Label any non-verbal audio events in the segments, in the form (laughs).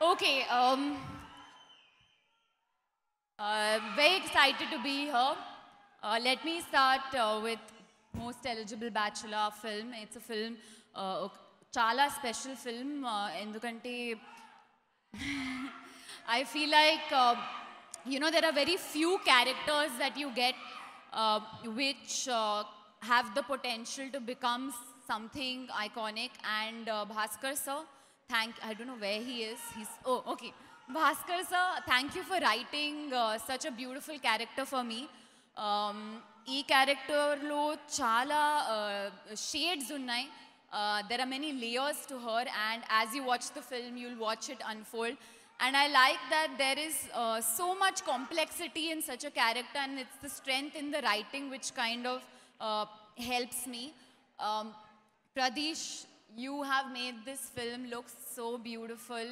Okay, um, I'm uh, very excited to be here. Uh, let me start uh, with most eligible bachelor film. It's a film, uh, chala special film. Uh, Endukante, (laughs) I feel like, uh, you know, there are very few characters that you get uh, which uh, have the potential to become something iconic and uh, Bhaskar sir, Thank, I don't know where he is. He's, oh, okay. Bhaskar sir, thank you for writing uh, such a beautiful character for me. Um, e character ఈ uh, shades చాలా shades uh, There are many layers to her, and as you watch the film, you'll watch it unfold. And I like that there is uh, so much complexity in such a character and it's the strength in the writing which kind of uh, helps me. Um, Pradesh, you have made this film look so beautiful.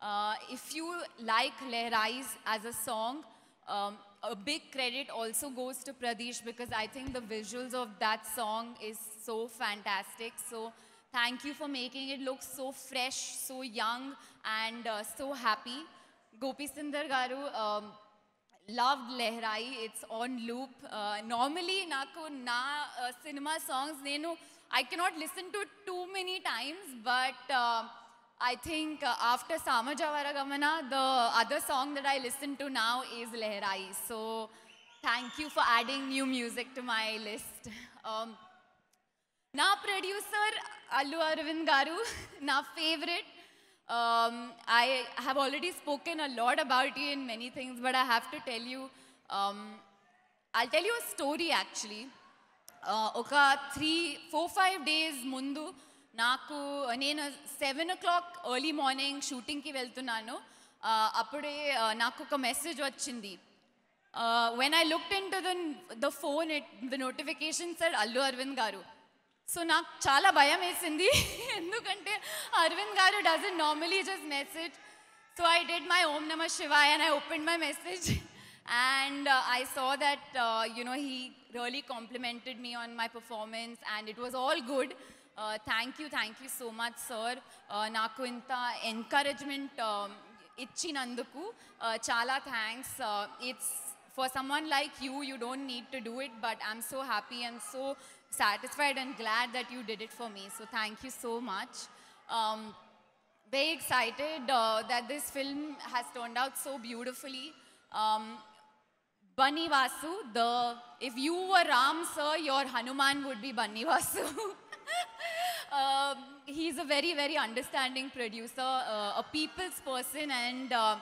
Uh, if you like Lehrais as a song, um, a big credit also goes to Pradesh because I think the visuals of that song is so fantastic. So thank you for making it look so fresh, so young, and uh, so happy. Gopi Sindar Garu, um, loved Lehrai. It's on loop. Uh, normally, na uh, cinema songs nenu I cannot listen to too many times, but uh, I think uh, after Sama Javaragamana, the other song that I listen to now is Lehrai. So thank you for adding new music to my list. (laughs) Um, producer Allu Arvind Garu, (laughs) favorite. Um, I have already spoken a lot about you in many things, but I have to tell you, um, I'll tell you a story actually. Uh, ఒక three four five days ముందు నాకు uh, నేను seven o'clock early morning షూటింగ్కి వెళ్తున్నాను uh, అప్పుడే నాకు ఒక message వచ్చింది when I look in to the the phone it the notification sir Allu Aravind గారు సో నాకు చాలా భయం వేసింది ఎందుకంటే అరవింద్ గారు doesn't normally just message so I did my Om Namah Shivay and I open my message and I saw that you know he really complimented me on my performance and it was all good thank you thank you so much sir నాకు ఇంత encouragement um, ఇచ్చినందుకు uh, చాలా thanks it's uh, for someone like you, you don't need to do it, but I'm so happy and so satisfied and glad that you did it for me. So thank you so much. Um, very excited uh, that this film has turned out so beautifully. Um, Bunny Vasu, the, if you were Ram, sir, your Hanuman would be Bunny Vasu. (laughs) Um, he's a very, very understanding producer, uh, a people's person, and uh,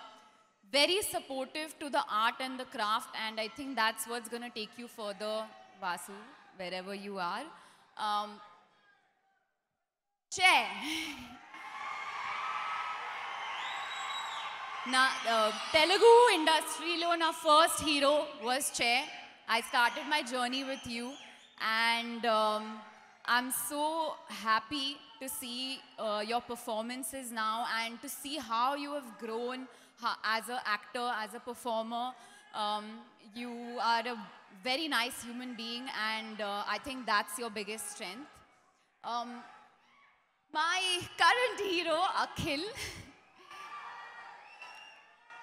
very supportive to the art and the craft and I think that's what's going to take you further, Vasu, wherever you are. Um, (laughs) Now, uh, Telugu industry lo first hero was Che. I started my journey with you and um, I'm so happy to see uh, your performances now and to see how you have grown as an actor, as a performer. Um, you are a very nice human being, and uh, I think that's your biggest strength. Um, my current hero, Akhil.